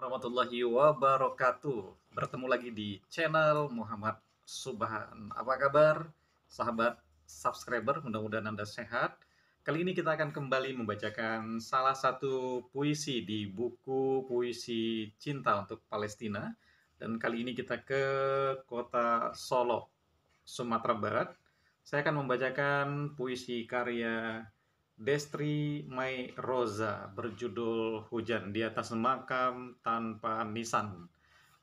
warahmatullahi wabarakatuh. Bertemu lagi di channel Muhammad Subhan. Apa kabar sahabat subscriber? Mudah-mudahan Anda sehat. Kali ini kita akan kembali membacakan salah satu puisi di buku Puisi Cinta untuk Palestina dan kali ini kita ke kota Solo, Sumatera Barat. Saya akan membacakan puisi karya Destri Mai Rosa berjudul Hujan di atas makam tanpa nisan.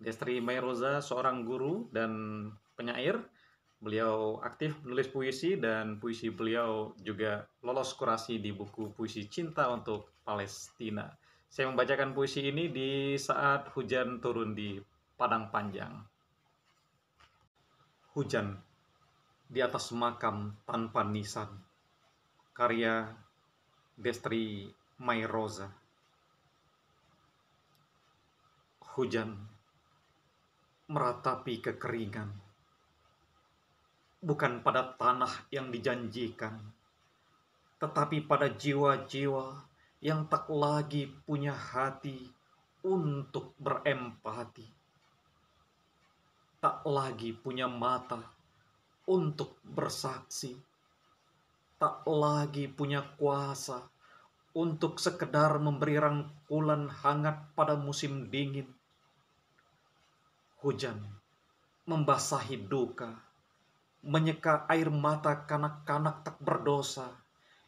Destri Mai Rosa seorang guru dan penyair. Beliau aktif menulis puisi dan puisi beliau juga lolos kurasi di buku puisi Cinta untuk Palestina. Saya membacakan puisi ini di saat hujan turun di Padang Panjang. Hujan di atas makam tanpa nisan. Karya Destri Mayroza Hujan meratapi kekeringan Bukan pada tanah yang dijanjikan Tetapi pada jiwa-jiwa yang tak lagi punya hati untuk berempati Tak lagi punya mata untuk bersaksi tak lagi punya kuasa untuk sekedar memberi rangkulan hangat pada musim dingin. Hujan membasahi duka, menyeka air mata kanak-kanak tak berdosa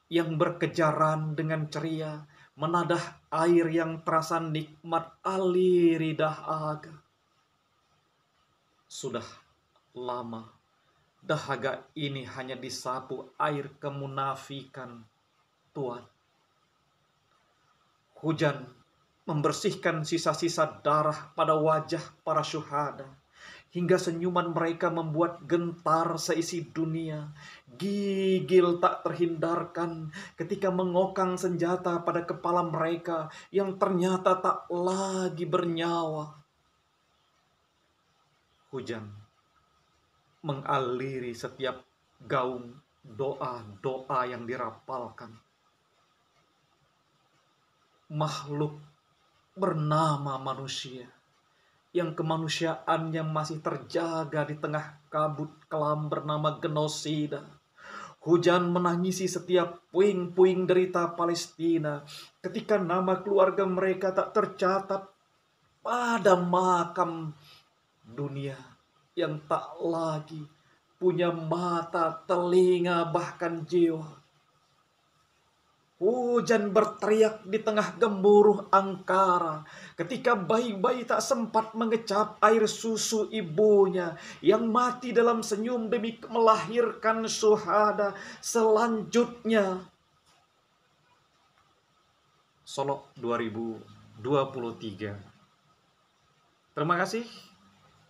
yang berkejaran dengan ceria, menadah air yang terasa nikmat aliri dahaga. Sudah lama dahaga ini hanya disapu air kemunafikan Tuhan. Hujan membersihkan sisa-sisa darah pada wajah para syuhada. Hingga senyuman mereka membuat gentar seisi dunia. Gigil tak terhindarkan ketika mengokang senjata pada kepala mereka yang ternyata tak lagi bernyawa. Hujan mengaliri setiap gaung doa-doa yang dirapalkan. Makhluk bernama manusia yang kemanusiaannya masih terjaga di tengah kabut kelam bernama genosida. Hujan menangisi setiap puing-puing derita Palestina ketika nama keluarga mereka tak tercatat pada makam dunia yang tak lagi punya mata, telinga, bahkan jiwa. Hujan berteriak di tengah gemuruh angkara ketika bayi-bayi tak sempat mengecap air susu ibunya yang mati dalam senyum demi melahirkan suhada selanjutnya. solo 2023 Terima kasih